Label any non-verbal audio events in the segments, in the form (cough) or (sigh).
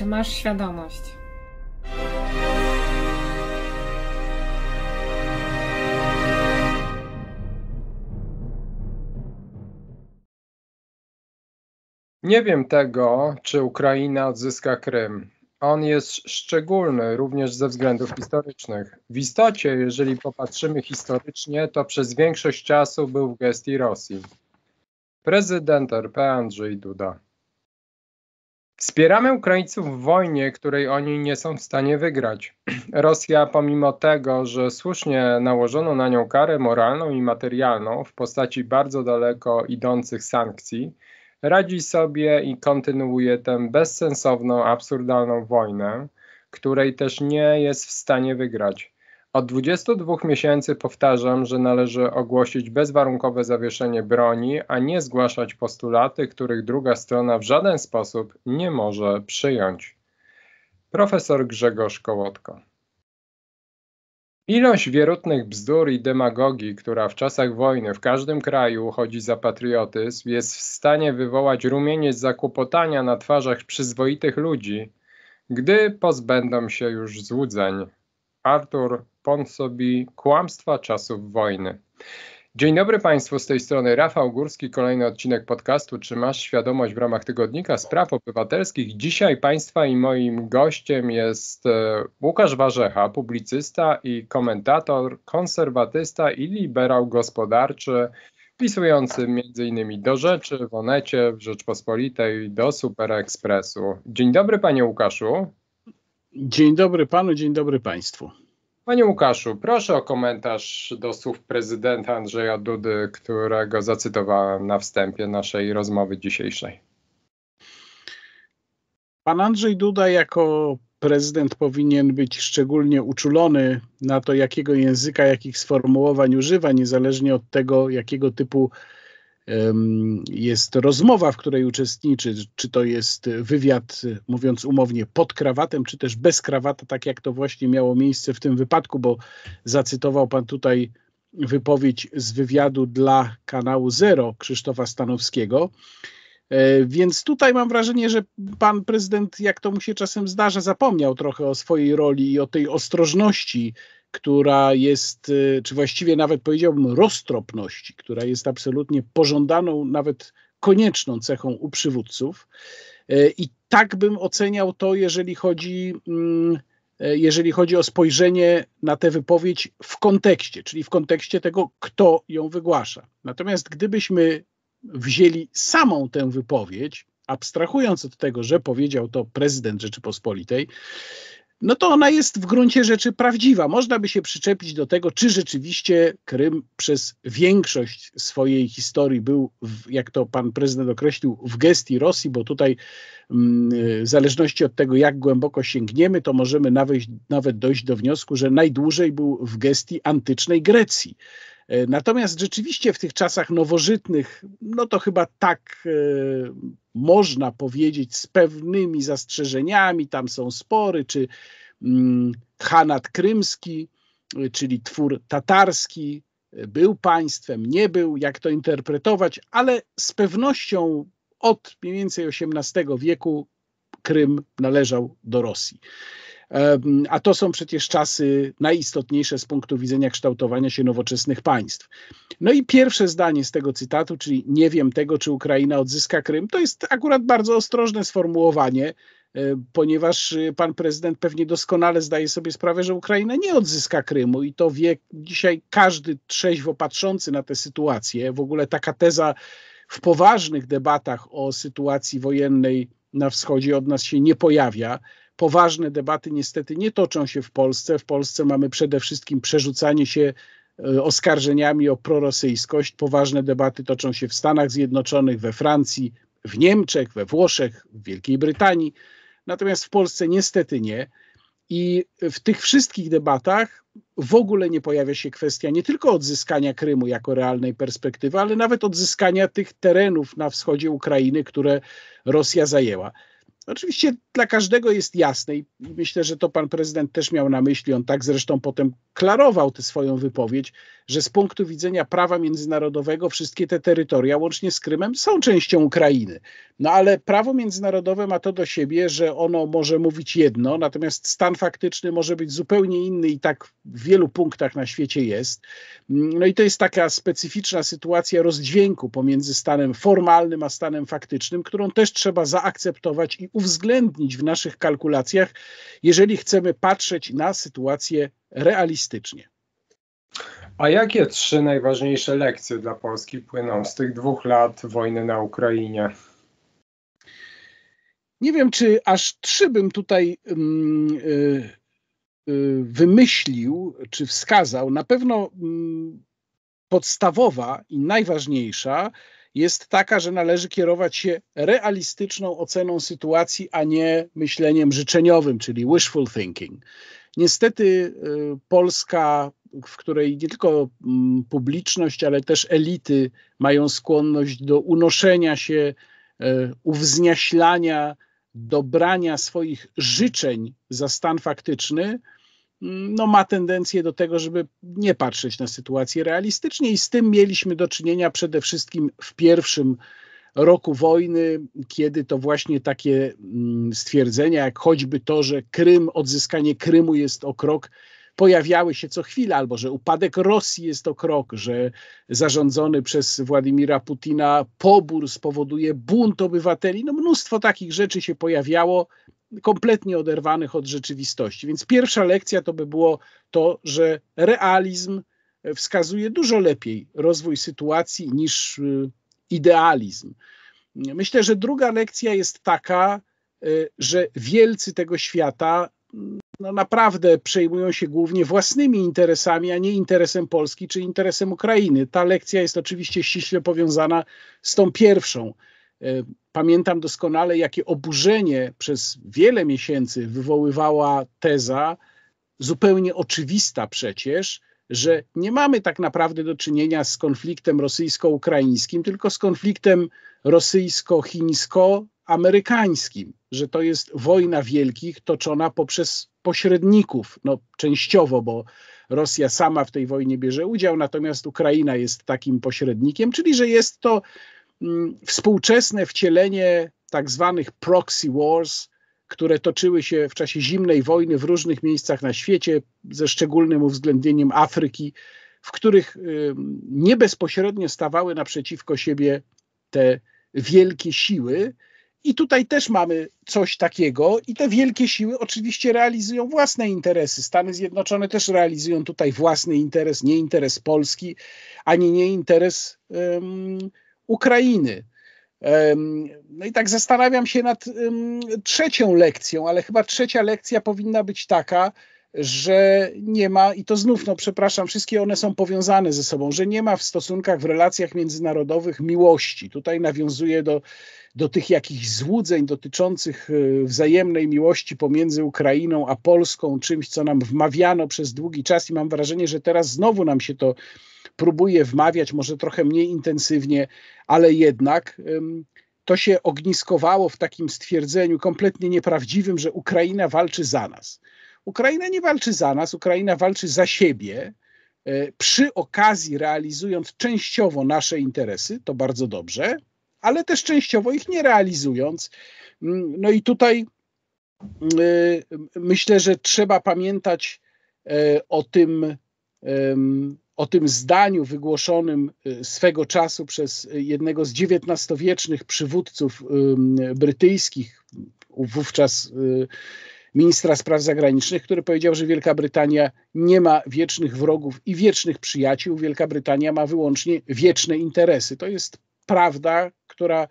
Czy masz świadomość? Nie wiem tego, czy Ukraina odzyska Krym. On jest szczególny również ze względów historycznych. W istocie, jeżeli popatrzymy historycznie, to przez większość czasu był w gestii Rosji. Prezydent RP Andrzej Duda. Wspieramy Ukraińców w wojnie, której oni nie są w stanie wygrać. (clears throat) Rosja, pomimo tego, że słusznie nałożono na nią karę moralną i materialną w postaci bardzo daleko idących sankcji, radzi sobie i kontynuuje tę bezsensowną, absurdalną wojnę, której też nie jest w stanie wygrać. Od 22 miesięcy powtarzam, że należy ogłosić bezwarunkowe zawieszenie broni, a nie zgłaszać postulaty, których druga strona w żaden sposób nie może przyjąć. Profesor Grzegorz Kołotko. Ilość wierutnych bzdur i demagogii, która w czasach wojny w każdym kraju uchodzi za patriotyzm, jest w stanie wywołać rumieniec zakłopotania na twarzach przyzwoitych ludzi, gdy pozbędą się już złudzeń. Artur Ponsobi, Kłamstwa czasów wojny. Dzień dobry Państwu, z tej strony Rafał Górski, kolejny odcinek podcastu Czy masz świadomość w ramach tygodnika spraw obywatelskich? Dzisiaj Państwa i moim gościem jest e, Łukasz Warzecha, publicysta i komentator, konserwatysta i liberał gospodarczy, pisujący m.in. do Rzeczy, w Onecie, w Rzeczpospolitej, do Superekspresu. Dzień dobry Panie Łukaszu. Dzień dobry panu, dzień dobry państwu. Panie Łukaszu, proszę o komentarz do słów prezydenta Andrzeja Dudy, którego zacytowałem na wstępie naszej rozmowy dzisiejszej. Pan Andrzej Duda jako prezydent powinien być szczególnie uczulony na to, jakiego języka, jakich sformułowań używa, niezależnie od tego, jakiego typu jest rozmowa, w której uczestniczy, czy to jest wywiad, mówiąc umownie, pod krawatem, czy też bez krawata, tak jak to właśnie miało miejsce w tym wypadku, bo zacytował pan tutaj wypowiedź z wywiadu dla kanału Zero Krzysztofa Stanowskiego. E, więc tutaj mam wrażenie, że pan prezydent, jak to mu się czasem zdarza, zapomniał trochę o swojej roli i o tej ostrożności, która jest, y, czy właściwie nawet powiedziałbym roztropności, która jest absolutnie pożądaną, nawet konieczną cechą u przywódców. Y, I tak bym oceniał to, jeżeli chodzi, mm, y, jeżeli chodzi o spojrzenie na tę wypowiedź w kontekście, czyli w kontekście tego, kto ją wygłasza. Natomiast gdybyśmy wzięli samą tę wypowiedź, abstrahując od tego, że powiedział to prezydent Rzeczypospolitej, no to ona jest w gruncie rzeczy prawdziwa. Można by się przyczepić do tego, czy rzeczywiście Krym przez większość swojej historii był, w, jak to pan prezydent określił, w gestii Rosji, bo tutaj mm, w zależności od tego, jak głęboko sięgniemy, to możemy nawet, nawet dojść do wniosku, że najdłużej był w gestii antycznej Grecji. E, natomiast rzeczywiście w tych czasach nowożytnych, no to chyba tak e, można powiedzieć z pewnymi zastrzeżeniami, tam są spory, czy mm, Hanat Krymski, e, czyli twór tatarski, był państwem, nie był, jak to interpretować, ale z pewnością od mniej więcej XVIII wieku Krym należał do Rosji. A to są przecież czasy najistotniejsze z punktu widzenia kształtowania się nowoczesnych państw. No i pierwsze zdanie z tego cytatu, czyli nie wiem tego, czy Ukraina odzyska Krym, to jest akurat bardzo ostrożne sformułowanie, e, ponieważ e, pan prezydent pewnie doskonale zdaje sobie sprawę, że Ukraina nie odzyska Krymu i to wie dzisiaj każdy trzeźwo patrzący na tę sytuację. W ogóle taka teza w poważnych debatach o sytuacji wojennej na wschodzie od nas się nie pojawia poważne debaty niestety nie toczą się w Polsce. W Polsce mamy przede wszystkim przerzucanie się e, oskarżeniami o prorosyjskość. Poważne debaty toczą się w Stanach Zjednoczonych, we Francji, w Niemczech, we Włoszech, w Wielkiej Brytanii. Natomiast w Polsce niestety nie. I w tych wszystkich debatach w ogóle nie pojawia się kwestia nie tylko odzyskania Krymu jako realnej perspektywy, ale nawet odzyskania tych terenów na wschodzie Ukrainy, które Rosja zajęła. Oczywiście dla każdego jest jasne i myślę, że to pan prezydent też miał na myśli, on tak zresztą potem klarował tę swoją wypowiedź, że z punktu widzenia prawa międzynarodowego wszystkie te terytoria, łącznie z Krymem, są częścią Ukrainy. No ale prawo międzynarodowe ma to do siebie, że ono może mówić jedno, natomiast stan faktyczny może być zupełnie inny i tak w wielu punktach na świecie jest. No i to jest taka specyficzna sytuacja rozdźwięku pomiędzy stanem formalnym a stanem faktycznym, którą też trzeba zaakceptować i uwzględnić w naszych kalkulacjach, jeżeli chcemy patrzeć na sytuację realistycznie. A jakie trzy najważniejsze lekcje dla Polski płyną z tych dwóch lat wojny na Ukrainie? Nie wiem, czy aż trzy bym tutaj mm, y, y, wymyślił czy wskazał. Na pewno mm, podstawowa i najważniejsza jest taka, że należy kierować się realistyczną oceną sytuacji, a nie myśleniem życzeniowym, czyli wishful thinking. Niestety y, Polska w której nie tylko mm, publiczność, ale też elity mają skłonność do unoszenia się, e, uwzniaślania, dobrania swoich życzeń za stan faktyczny, mm, no, ma tendencję do tego, żeby nie patrzeć na sytuację realistycznie, i z tym mieliśmy do czynienia przede wszystkim w pierwszym roku wojny, kiedy to właśnie takie mm, stwierdzenia, jak choćby to, że Krym, odzyskanie Krymu jest o krok pojawiały się co chwila, albo że upadek Rosji jest to krok, że zarządzony przez Władimira Putina pobór spowoduje bunt obywateli. No mnóstwo takich rzeczy się pojawiało, kompletnie oderwanych od rzeczywistości. Więc pierwsza lekcja to by było to, że realizm wskazuje dużo lepiej rozwój sytuacji niż y, idealizm. Myślę, że druga lekcja jest taka, y, że wielcy tego świata no naprawdę przejmują się głównie własnymi interesami, a nie interesem Polski czy interesem Ukrainy. Ta lekcja jest oczywiście ściśle powiązana z tą pierwszą. E, pamiętam doskonale, jakie oburzenie przez wiele miesięcy wywoływała teza, zupełnie oczywista przecież, że nie mamy tak naprawdę do czynienia z konfliktem rosyjsko-ukraińskim, tylko z konfliktem rosyjsko-chińsko amerykańskim, że to jest wojna wielkich toczona poprzez pośredników, no częściowo, bo Rosja sama w tej wojnie bierze udział, natomiast Ukraina jest takim pośrednikiem, czyli że jest to mm, współczesne wcielenie tak zwanych proxy wars, które toczyły się w czasie zimnej wojny w różnych miejscach na świecie, ze szczególnym uwzględnieniem Afryki, w których y, nie bezpośrednio stawały naprzeciwko siebie te wielkie siły, i tutaj też mamy coś takiego, i te wielkie siły oczywiście realizują własne interesy. Stany Zjednoczone też realizują tutaj własny interes, nie interes Polski, ani nie interes um, Ukrainy. Um, no i tak zastanawiam się nad um, trzecią lekcją, ale chyba trzecia lekcja powinna być taka, że nie ma, i to znów, no przepraszam, wszystkie one są powiązane ze sobą, że nie ma w stosunkach, w relacjach międzynarodowych miłości. Tutaj nawiązuje do, do tych jakichś złudzeń dotyczących y, wzajemnej miłości pomiędzy Ukrainą a Polską, czymś, co nam wmawiano przez długi czas, i mam wrażenie, że teraz znowu nam się to próbuje wmawiać, może trochę mniej intensywnie, ale jednak. Ym, to się ogniskowało w takim stwierdzeniu kompletnie nieprawdziwym, że Ukraina walczy za nas. Ukraina nie walczy za nas, Ukraina walczy za siebie, e, przy okazji realizując częściowo nasze interesy, to bardzo dobrze, ale też częściowo ich nie realizując. Mm, no i tutaj e, myślę, że trzeba pamiętać e, o tym, o tym zdaniu wygłoszonym swego czasu przez jednego z XIX-wiecznych przywódców brytyjskich, wówczas ministra spraw zagranicznych, który powiedział, że Wielka Brytania nie ma wiecznych wrogów i wiecznych przyjaciół. Wielka Brytania ma wyłącznie wieczne interesy. To jest prawda, która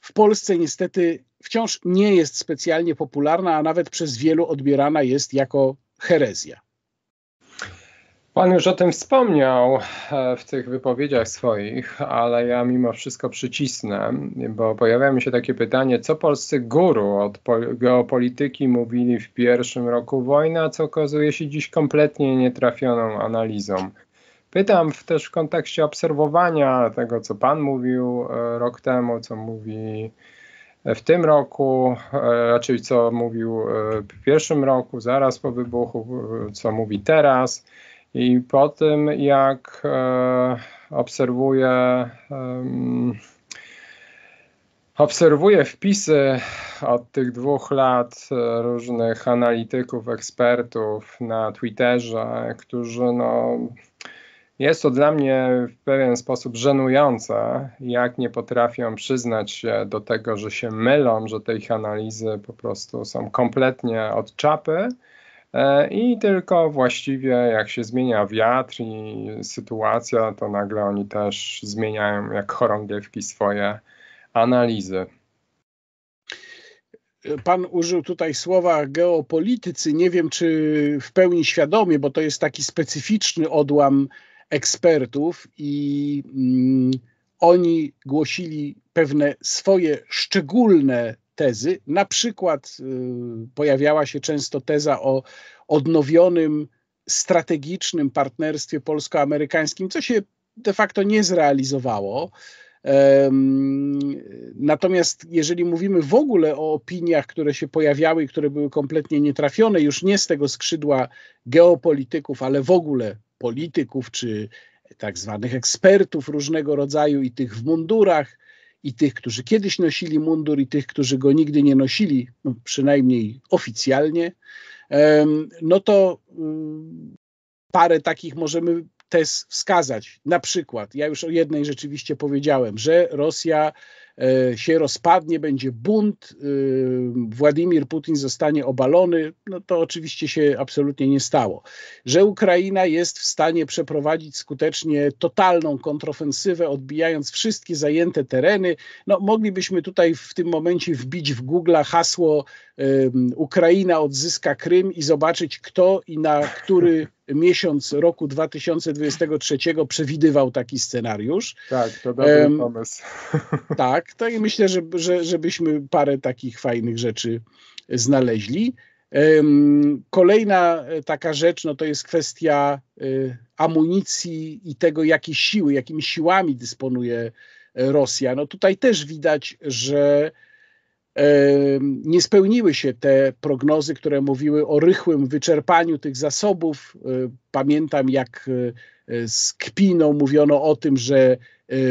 w Polsce niestety wciąż nie jest specjalnie popularna, a nawet przez wielu odbierana jest jako herezja. Pan już o tym wspomniał e, w tych wypowiedziach swoich, ale ja mimo wszystko przycisnę, bo pojawia mi się takie pytanie, co polscy guru od geopolityki mówili w pierwszym roku wojny, a co okazuje się dziś kompletnie nietrafioną analizą. Pytam też w kontekście obserwowania tego, co Pan mówił e, rok temu, co mówi e, w tym roku, raczej co mówił w pierwszym roku, zaraz po wybuchu, co mówi teraz i po tym, jak e, obserwuję, obserwuję wpisy od tych dwóch lat e, różnych analityków, ekspertów na Twitterze, którzy no, jest to dla mnie w pewien sposób żenujące, jak nie potrafią przyznać się do tego, że się mylą, że te ich analizy po prostu są kompletnie od czapy E, I tylko właściwie jak się zmienia wiatr i sytuacja, to nagle oni też zmieniają jak chorągiewki swoje analizy. Pan użył tutaj słowa geopolitycy. Nie wiem, czy w pełni świadomie, bo to jest taki specyficzny odłam ekspertów i mm, oni głosili pewne swoje szczególne tezy. Na przykład y, pojawiała się często teza o odnowionym strategicznym partnerstwie polsko-amerykańskim, co się de facto nie zrealizowało. Natomiast jeżeli mówimy w ogóle o opiniach, które się pojawiały i które były kompletnie nietrafione, już nie z tego skrzydła geopolityków, ale w ogóle polityków czy tak zwanych ekspertów różnego rodzaju i tych w mundurach, i tych, którzy kiedyś nosili mundur, i tych, którzy go nigdy nie nosili, no, przynajmniej oficjalnie, no to mm, parę takich możemy też wskazać. Na przykład, ja już o jednej rzeczywiście powiedziałem, że Rosja E, się rozpadnie, będzie bunt, e, Władimir Putin zostanie obalony, no to oczywiście się absolutnie nie stało. Że Ukraina jest w stanie przeprowadzić skutecznie totalną kontrofensywę, odbijając wszystkie zajęte tereny, no moglibyśmy tutaj w tym momencie wbić w Google hasło e, Ukraina odzyska Krym i zobaczyć kto i na który miesiąc roku 2023 przewidywał taki scenariusz. Tak, to dobry um, pomysł. (laughs) Tak, to i myślę, że, że, żebyśmy parę takich fajnych rzeczy znaleźli. Um, kolejna e, taka rzecz, no to jest kwestia y, amunicji i tego, jakie siły, jakimi siłami dysponuje e, Rosja. No tutaj też widać, że nie spełniły się te prognozy, które mówiły o rychłym wyczerpaniu tych zasobów. E, pamiętam, jak e, z kpiną mówiono o tym, że e,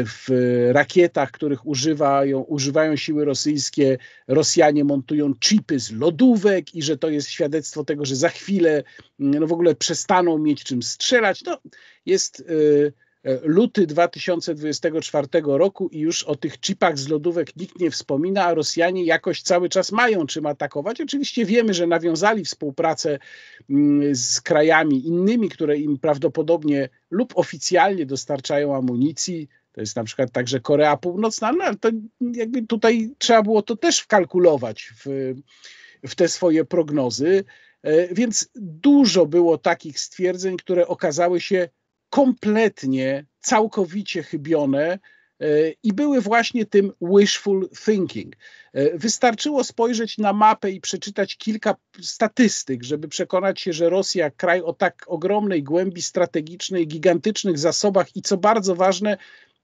w rakietach, których używają, używają siły rosyjskie, Rosjanie montują chipy z lodówek i że to jest świadectwo tego, że za chwilę mm, no w ogóle przestaną mieć czym strzelać. No, jest. Yy, E, luty 2024 roku i już o tych chipach z lodówek nikt nie wspomina, a Rosjanie jakoś cały czas mają czym atakować. Oczywiście wiemy, że nawiązali współpracę mm, z krajami innymi, które im prawdopodobnie lub oficjalnie dostarczają amunicji. To jest na przykład także Korea Północna, no ale to jakby tutaj trzeba było to też wkalkulować w, w te swoje prognozy. E, więc dużo było takich stwierdzeń, które okazały się kompletnie, całkowicie chybione e, i były właśnie tym wishful thinking. E, wystarczyło spojrzeć na mapę i przeczytać kilka statystyk, żeby przekonać się, że Rosja, kraj o tak ogromnej głębi strategicznej, gigantycznych zasobach i co bardzo ważne,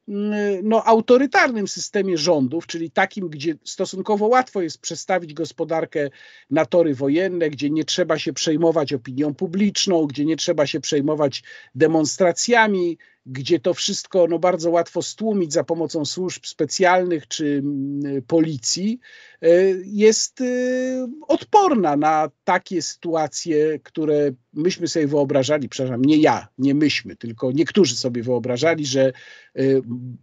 Mm, no, autorytarnym systemie rządów, czyli takim, gdzie stosunkowo łatwo jest przestawić gospodarkę na tory wojenne, gdzie nie trzeba się przejmować opinią publiczną, gdzie nie trzeba się przejmować demonstracjami, gdzie to wszystko no, bardzo łatwo stłumić za pomocą służb specjalnych czy mm, policji, E, jest e, odporna na takie sytuacje, które myśmy sobie wyobrażali, przepraszam, nie ja, nie myśmy, tylko niektórzy sobie wyobrażali, że e,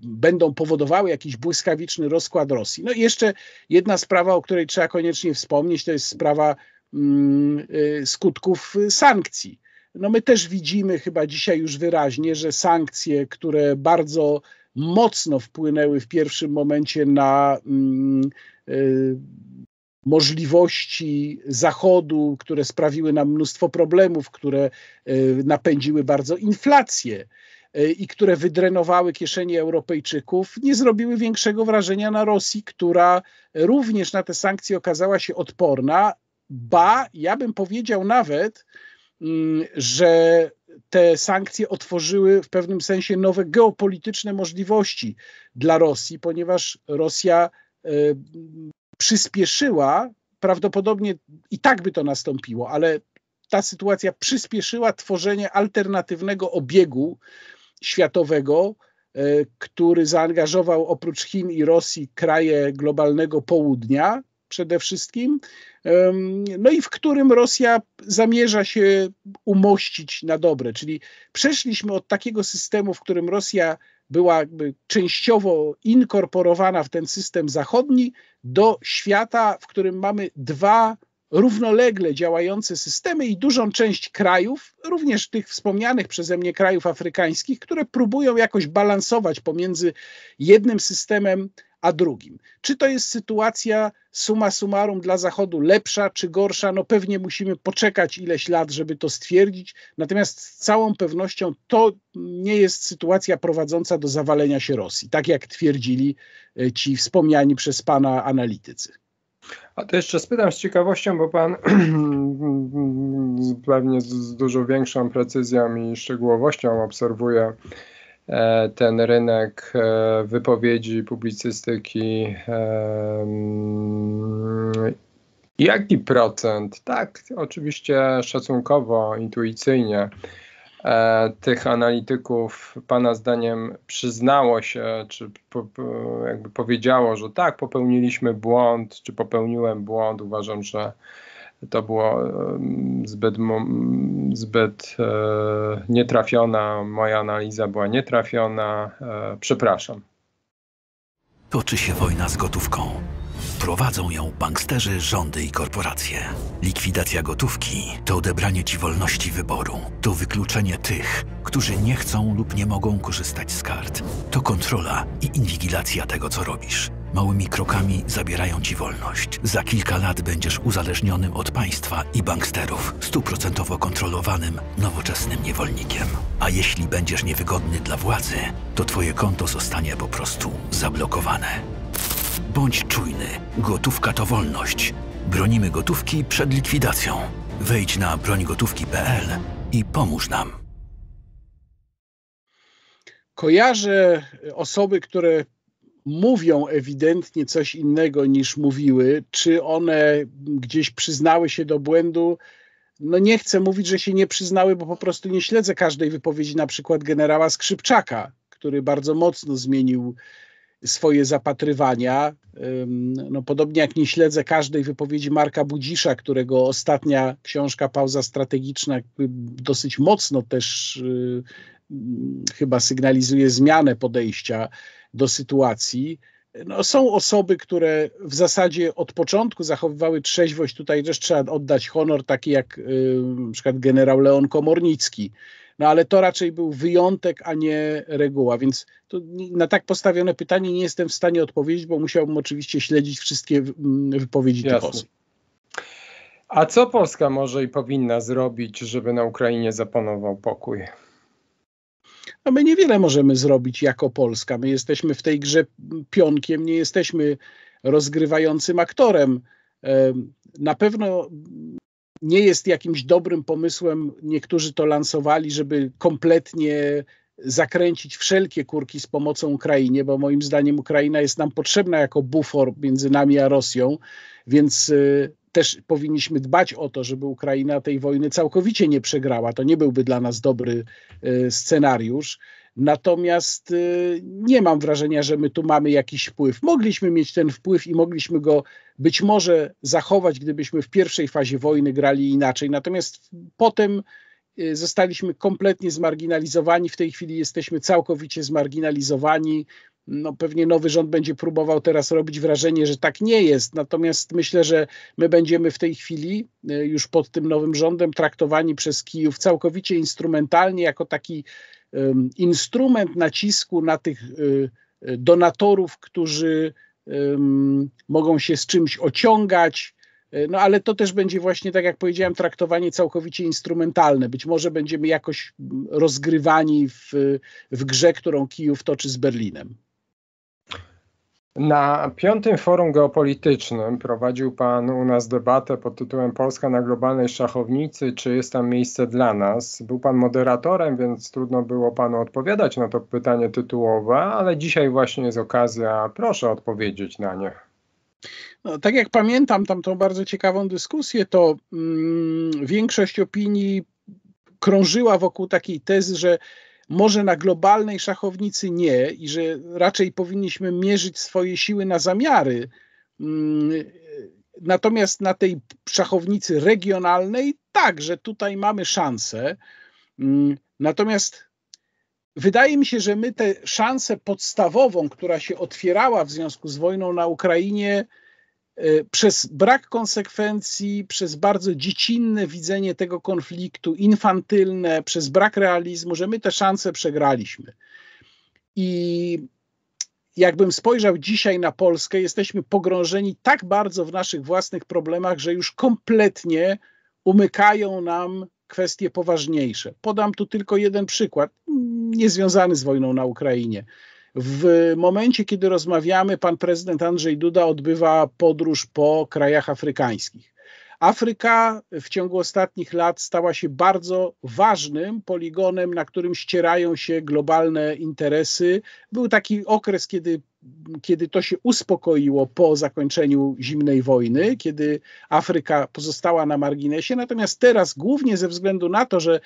będą powodowały jakiś błyskawiczny rozkład Rosji. No i jeszcze jedna sprawa, o której trzeba koniecznie wspomnieć, to jest sprawa mm, skutków sankcji. No my też widzimy chyba dzisiaj już wyraźnie, że sankcje, które bardzo mocno wpłynęły w pierwszym momencie na mm, Y, możliwości Zachodu, które sprawiły nam mnóstwo problemów, które y, napędziły bardzo inflację y, i które wydrenowały kieszenie Europejczyków, nie zrobiły większego wrażenia na Rosji, która również na te sankcje okazała się odporna. Ba, ja bym powiedział nawet, mm, że te sankcje otworzyły w pewnym sensie nowe geopolityczne możliwości dla Rosji, ponieważ Rosja E, przyspieszyła, prawdopodobnie i tak by to nastąpiło, ale ta sytuacja przyspieszyła tworzenie alternatywnego obiegu światowego, e, który zaangażował oprócz Chin i Rosji kraje globalnego południa przede wszystkim, no i w którym Rosja zamierza się umościć na dobre. Czyli przeszliśmy od takiego systemu, w którym Rosja była jakby częściowo inkorporowana w ten system zachodni do świata, w którym mamy dwa równolegle działające systemy i dużą część krajów, również tych wspomnianych przeze mnie krajów afrykańskich, które próbują jakoś balansować pomiędzy jednym systemem a drugim. Czy to jest sytuacja suma summarum dla Zachodu lepsza czy gorsza? No pewnie musimy poczekać ileś lat, żeby to stwierdzić. Natomiast z całą pewnością to nie jest sytuacja prowadząca do zawalenia się Rosji, tak jak twierdzili e, ci wspomniani przez pana analitycy. A to jeszcze spytam z ciekawością, bo pan (clears throat) pewnie z, z dużo większą precyzją i szczegółowością obserwuje E, ten rynek e, wypowiedzi, publicystyki. E, mm, jaki procent? Tak, oczywiście szacunkowo, intuicyjnie tych analityków Pana zdaniem przyznało się, czy jakby powiedziało, że tak, popełniliśmy błąd, czy popełniłem błąd, uważam, że to było zbyt, zbyt e, nietrafiona, moja analiza była nietrafiona, e, przepraszam. Toczy się wojna z gotówką. Prowadzą ją banksterzy, rządy i korporacje. Likwidacja gotówki to odebranie ci wolności wyboru. To wykluczenie tych, którzy nie chcą lub nie mogą korzystać z kart. To kontrola i inwigilacja tego, co robisz. Małymi krokami zabierają ci wolność. Za kilka lat będziesz uzależnionym od państwa i banksterów, stuprocentowo kontrolowanym, nowoczesnym niewolnikiem. A jeśli będziesz niewygodny dla władzy, to twoje konto zostanie po prostu zablokowane. Bądź czujny. Gotówka to wolność. Bronimy gotówki przed likwidacją. Wejdź na brońgotówki.pl i pomóż nam. Kojarzę osoby, które mówią ewidentnie coś innego niż mówiły. Czy one gdzieś przyznały się do błędu? No nie chcę mówić, że się nie przyznały, bo po prostu nie śledzę każdej wypowiedzi, na przykład generała Skrzypczaka, który bardzo mocno zmienił swoje zapatrywania. No, podobnie jak nie śledzę każdej wypowiedzi Marka Budzisza, którego ostatnia książka Pauza Strategiczna dosyć mocno też y, mm, chyba sygnalizuje zmianę podejścia do sytuacji. No, są osoby, które w zasadzie od początku zachowywały trzeźwość. Tutaj też trzeba oddać honor, taki jak yy, na przykład generał Leon Komornicki, no ale to raczej był wyjątek, a nie reguła, więc na tak postawione pytanie nie jestem w stanie odpowiedzieć, bo musiałbym oczywiście śledzić wszystkie wypowiedzi Jasne. tych osób. A co Polska może i powinna zrobić, żeby na Ukrainie zapanował pokój? No my niewiele możemy zrobić jako Polska. My jesteśmy w tej grze pionkiem, nie jesteśmy rozgrywającym aktorem. Na pewno nie jest jakimś dobrym pomysłem, niektórzy to lansowali, żeby kompletnie zakręcić wszelkie kurki z pomocą Ukrainie, bo moim zdaniem Ukraina jest nam potrzebna jako bufor między nami a Rosją, więc y, też powinniśmy dbać o to, żeby Ukraina tej wojny całkowicie nie przegrała. To nie byłby dla nas dobry e, scenariusz. Natomiast e, nie mam wrażenia, że my tu mamy jakiś wpływ. Mogliśmy mieć ten wpływ i mogliśmy go być może zachować, gdybyśmy w pierwszej fazie wojny grali inaczej. Natomiast potem e, zostaliśmy kompletnie zmarginalizowani. W tej chwili jesteśmy całkowicie zmarginalizowani no pewnie nowy rząd będzie próbował teraz robić wrażenie, że tak nie jest. Natomiast myślę, że my będziemy w tej chwili e, już pod tym nowym rządem traktowani przez Kijów całkowicie instrumentalnie jako taki um, instrument nacisku na tych e, e, donatorów, którzy mogą się z czymś ociągać. No ale to też będzie właśnie, tak jak powiedziałem, traktowanie całkowicie instrumentalne. Być może będziemy jakoś rozgrywani w, w grze, którą Kijów toczy z Berlinem. Na piątym forum geopolitycznym prowadził Pan u nas debatę pod tytułem Polska na globalnej szachownicy, czy jest tam miejsce dla nas? Był Pan moderatorem, więc trudno było Panu odpowiadać na to pytanie tytułowe, ale dzisiaj właśnie jest okazja, proszę odpowiedzieć na nie. No, tak jak pamiętam tamtą bardzo ciekawą dyskusję, to mm, większość opinii krążyła wokół takiej tezy, że może na globalnej szachownicy nie i że raczej powinniśmy mierzyć swoje siły na zamiary. Mm, natomiast na tej szachownicy regionalnej tak, że tutaj mamy szansę. Mm, natomiast wydaje mi się, że my tę szansę podstawową, która się otwierała w związku z wojną na Ukrainie, E, przez brak konsekwencji, przez bardzo dziecinne widzenie tego konfliktu, infantylne, przez brak realizmu, że my te szanse przegraliśmy. I jakbym spojrzał dzisiaj na Polskę, jesteśmy pogrążeni tak bardzo w naszych własnych problemach, że już kompletnie umykają nam kwestie poważniejsze. Podam tu tylko jeden przykład, niezwiązany z wojną na Ukrainie. W momencie, kiedy rozmawiamy, pan prezydent Andrzej Duda odbywa podróż po krajach afrykańskich. Afryka w ciągu ostatnich lat stała się bardzo ważnym poligonem, na którym ścierają się globalne interesy. Był taki okres, kiedy kiedy to się uspokoiło po zakończeniu zimnej wojny, kiedy Afryka pozostała na marginesie. Natomiast teraz, głównie ze względu na to, że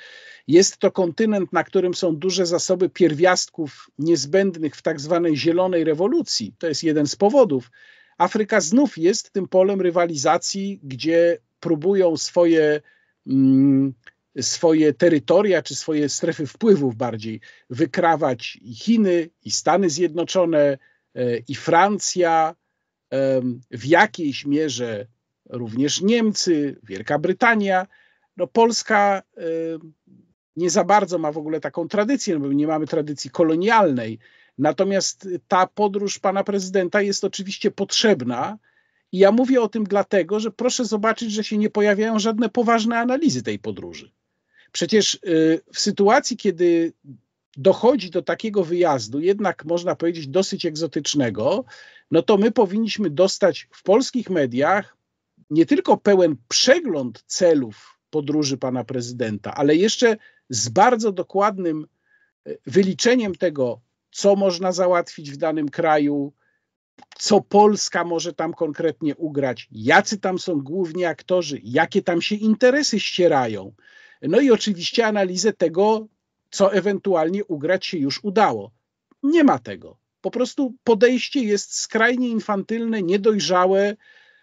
jest to kontynent, na którym są duże zasoby pierwiastków niezbędnych w tak zwanej zielonej rewolucji, to jest jeden z powodów. Afryka znów jest tym polem rywalizacji, gdzie próbują swoje. Mm, swoje terytoria czy swoje strefy wpływów bardziej wykrawać i Chiny, i Stany Zjednoczone, E, i Francja, w jakiejś mierze również Niemcy, Wielka Brytania. No Polska nie za bardzo ma w ogóle taką tradycję, no bo nie mamy tradycji kolonialnej. Natomiast ta podróż pana prezydenta jest oczywiście potrzebna. I ja mówię o tym dlatego, że proszę zobaczyć, że się nie pojawiają żadne poważne analizy tej podróży. Przecież y, w sytuacji, kiedy dochodzi do takiego wyjazdu, jednak można powiedzieć dosyć egzotycznego, no to my powinniśmy dostać w polskich mediach nie tylko pełen przegląd celów podróży pana prezydenta, ale jeszcze z bardzo dokładnym e, wyliczeniem tego, co można załatwić w danym kraju, co Polska może tam konkretnie ugrać, jacy tam są główni aktorzy, jakie tam się interesy ścierają. No i oczywiście analizę tego, co ewentualnie ugrać się już udało. Nie ma tego. Po prostu podejście jest skrajnie infantylne, niedojrzałe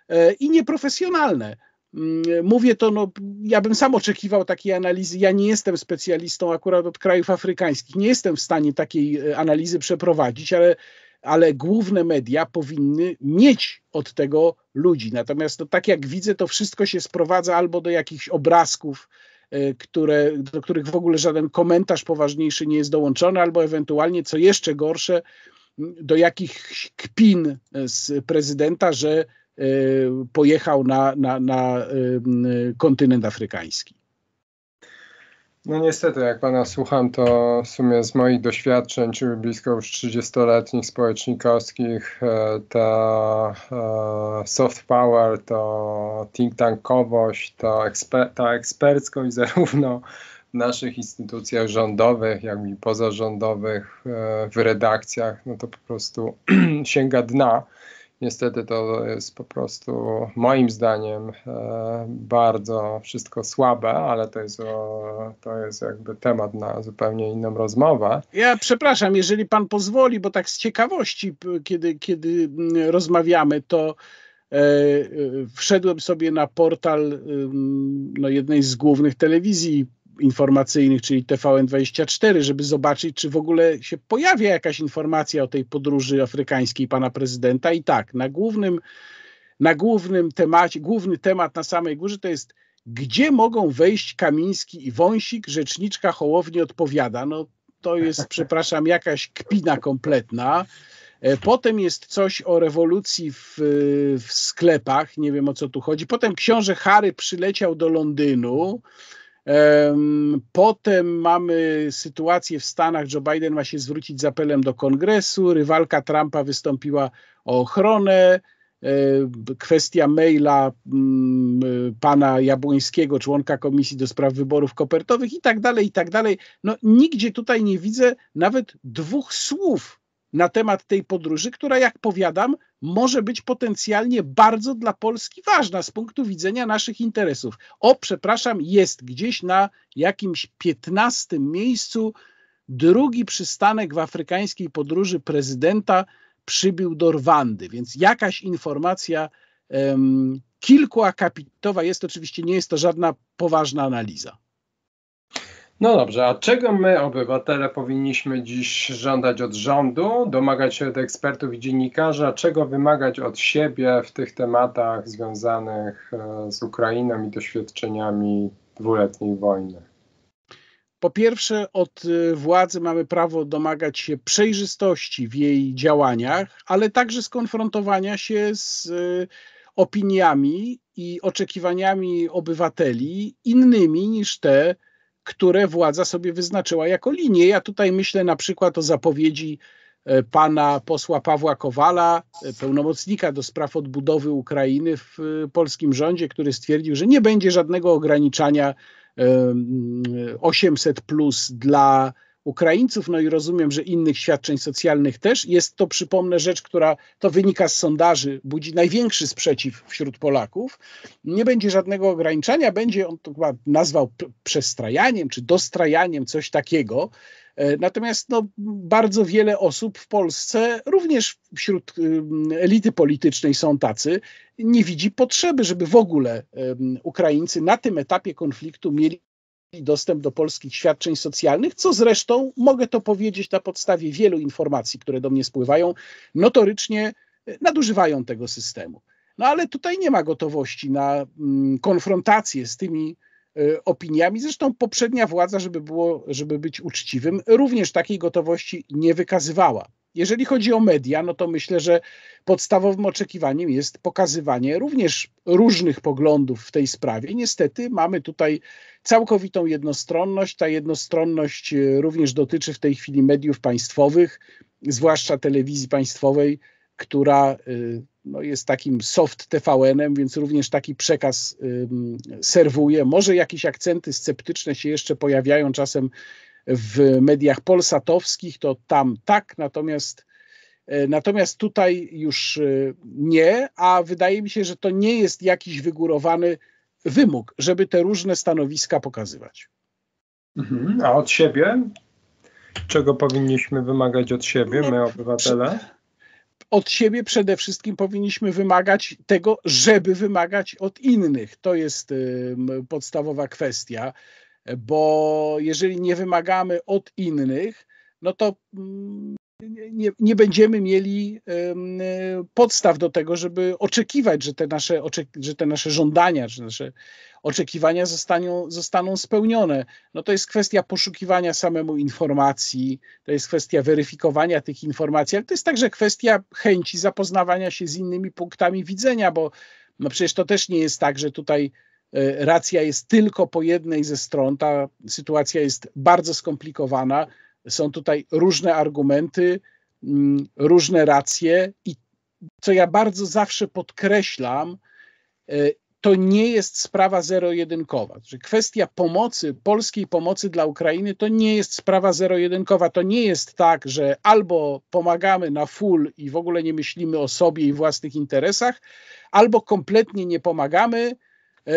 e, i nieprofesjonalne. Mm, mówię to, no, ja bym sam oczekiwał takiej analizy. Ja nie jestem specjalistą akurat od krajów afrykańskich, nie jestem w stanie takiej e, analizy przeprowadzić, ale, ale główne media powinny mieć od tego ludzi. Natomiast, no, tak jak widzę, to wszystko się sprowadza albo do jakichś obrazków, E, które, do których w ogóle żaden komentarz poważniejszy nie jest dołączony, albo ewentualnie, co jeszcze gorsze, do jakichś kpin e, z prezydenta, że e, pojechał na, na, na kontynent afrykański. No niestety, jak pana słucham, to w sumie z moich doświadczeń, czyli blisko już 30-letnich społecznikowskich, e, ta e, soft power, to think tankowość, to eksper ta eksperckość (laughs) zarówno w naszych instytucjach rządowych, jak i pozarządowych, e, w redakcjach, no to po prostu (clears throat) sięga dna. Niestety to jest po prostu moim zdaniem e, bardzo wszystko słabe, ale to jest, to jest jakby temat na zupełnie inną rozmowę. Ja przepraszam, jeżeli pan pozwoli, bo tak z ciekawości, kiedy, kiedy mm, rozmawiamy, to e, e, wszedłem sobie na portal no, jednej z głównych telewizji informacyjnych, czyli TVN24, żeby zobaczyć, czy w ogóle się pojawia jakaś informacja o tej podróży afrykańskiej pana prezydenta. I tak, na głównym, na głównym temacie, główny temat na samej górze to jest gdzie mogą wejść Kamiński i Wąsik? Rzeczniczka Hołowni odpowiada. No to jest, (laughs) przepraszam, jakaś kpina kompletna. E, potem jest coś o rewolucji w, w sklepach, nie wiem o co tu chodzi. Potem książę Harry przyleciał do Londynu. Potem mamy sytuację w Stanach. Joe Biden ma się zwrócić z apelem do kongresu. Rywalka Trumpa wystąpiła o ochronę. Kwestia maila mm, pana Jabłońskiego, członka Komisji do Spraw Wyborów Kopertowych, i tak dalej, i tak dalej. No, nigdzie tutaj nie widzę nawet dwóch słów na temat tej podróży, która, jak powiadam, może być potencjalnie bardzo dla Polski ważna z punktu widzenia naszych interesów. O, przepraszam, jest gdzieś na jakimś 15 miejscu drugi przystanek w afrykańskiej podróży prezydenta przybył do Rwandy, więc jakaś informacja um, kilkuakapitowa jest, oczywiście nie jest to żadna poważna analiza. No dobrze, a czego my, obywatele, powinniśmy dziś żądać od rządu, domagać się od ekspertów i dziennikarzy, a czego wymagać od siebie w tych tematach związanych e, z Ukrainą i doświadczeniami dwuletniej wojny? Po pierwsze, od e, władzy mamy prawo domagać się przejrzystości w jej działaniach, ale także skonfrontowania się z e, opiniami i oczekiwaniami obywateli innymi niż te, które władza sobie wyznaczyła jako linie. Ja tutaj myślę na przykład o zapowiedzi e, pana posła Pawła Kowala, e, pełnomocnika do spraw odbudowy Ukrainy w e, polskim rządzie, który stwierdził, że nie będzie żadnego ograniczania 800 plus dla Ukraińców, no i rozumiem, że innych świadczeń socjalnych też. Jest to, przypomnę, rzecz, która to wynika z sondaży, budzi największy sprzeciw wśród Polaków. Nie będzie żadnego ograniczania, będzie on to chyba nazwał przestrajaniem czy dostrajaniem, coś takiego. E, natomiast no, bardzo wiele osób w Polsce, również wśród elity politycznej są tacy, nie widzi potrzeby, żeby w ogóle Ukraińcy na tym etapie konfliktu mieli dostęp do polskich świadczeń socjalnych, co zresztą mogę to powiedzieć na podstawie wielu informacji, które do mnie spływają, notorycznie e, nadużywają tego systemu. No ale tutaj nie ma gotowości na mm, konfrontację z tymi e, opiniami. Zresztą poprzednia władza, żeby, było, żeby być uczciwym, również takiej gotowości nie wykazywała. Jeżeli chodzi o media, no to myślę, że podstawowym oczekiwaniem jest pokazywanie również różnych poglądów w tej sprawie. Niestety mamy tutaj całkowitą jednostronność. Ta jednostronność e, również dotyczy w tej chwili mediów państwowych, zwłaszcza telewizji państwowej, która e, no, jest takim soft TVN-em, więc również taki przekaz serwuje. Może jakieś akcenty sceptyczne się jeszcze pojawiają czasem w mediach polsatowskich, to tam tak, natomiast e, Natomiast tutaj już e, nie, a wydaje mi się, że to nie jest jakiś wygórowany wymóg, żeby te różne stanowiska pokazywać. Mhm, a od siebie? Czego powinniśmy wymagać od siebie, my obywatele? Od siebie przede wszystkim powinniśmy wymagać tego, żeby wymagać od innych. To jest podstawowa kwestia bo jeżeli nie wymagamy od innych, no to mm, nie, nie, będziemy mieli podstaw do tego, żeby oczekiwać, że te nasze, że te nasze żądania, że nasze oczekiwania zostaną, zostaną spełnione. No to jest kwestia poszukiwania samemu informacji, to jest kwestia weryfikowania tych informacji, ale to jest także kwestia chęci zapoznawania się z innymi punktami widzenia, bo no przecież to też nie jest tak, że tutaj E, racja jest tylko po jednej ze stron. Ta sytuacja jest bardzo skomplikowana. Są tutaj różne argumenty, mm, różne racje i co ja bardzo zawsze podkreślam, e, to nie jest sprawa zero-jedynkowa. Że kwestia pomocy, polskiej pomocy dla Ukrainy, to nie jest sprawa zero-jedynkowa. To nie jest tak, że albo pomagamy na full i w ogóle nie myślimy o sobie i własnych interesach, albo kompletnie nie pomagamy, E,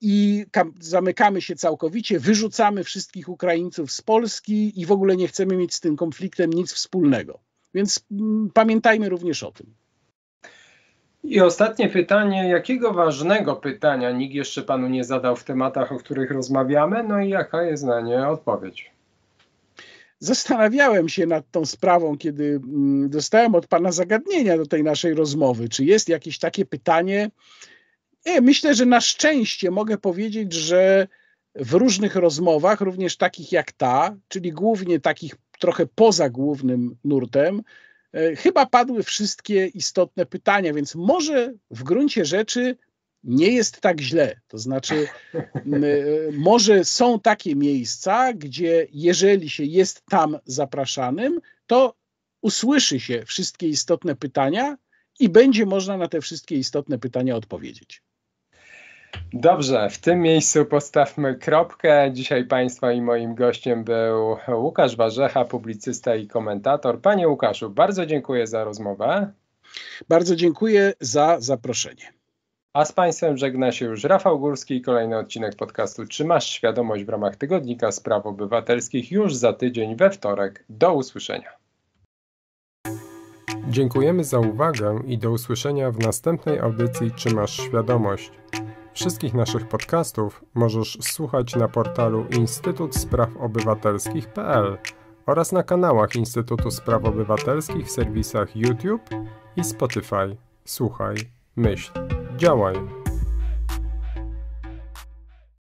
i zamykamy się całkowicie, wyrzucamy wszystkich Ukraińców z Polski i w ogóle nie chcemy mieć z tym konfliktem nic wspólnego. Więc mm, pamiętajmy również o tym. I ostatnie pytanie, jakiego ważnego pytania nikt jeszcze panu nie zadał w tematach, o których rozmawiamy, no i jaka jest na nie odpowiedź? Zastanawiałem się nad tą sprawą, kiedy mm, dostałem od pana zagadnienia do tej naszej rozmowy. Czy jest jakieś takie pytanie, nie, myślę, że na szczęście mogę powiedzieć, że w różnych rozmowach, również takich jak ta, czyli głównie takich trochę poza głównym nurtem, e, chyba padły wszystkie istotne pytania, więc może w gruncie rzeczy nie jest tak źle. To znaczy, e, może są takie miejsca, gdzie jeżeli się jest tam zapraszanym, to usłyszy się wszystkie istotne pytania i będzie można na te wszystkie istotne pytania odpowiedzieć. Dobrze, w tym miejscu postawmy kropkę. Dzisiaj Państwa i moim gościem był Łukasz Warzecha, publicysta i komentator. Panie Łukaszu, bardzo dziękuję za rozmowę. Bardzo dziękuję za zaproszenie. A z Państwem żegna się już Rafał Górski i kolejny odcinek podcastu masz Świadomość w ramach Tygodnika Spraw Obywatelskich już za tydzień we wtorek. Do usłyszenia. Dziękujemy za uwagę i do usłyszenia w następnej audycji masz Świadomość. Wszystkich naszych podcastów możesz słuchać na portalu Instytut Spraw Obywatelskich.pl oraz na kanałach Instytutu Spraw Obywatelskich w serwisach YouTube i Spotify. Słuchaj, myśl, działaj.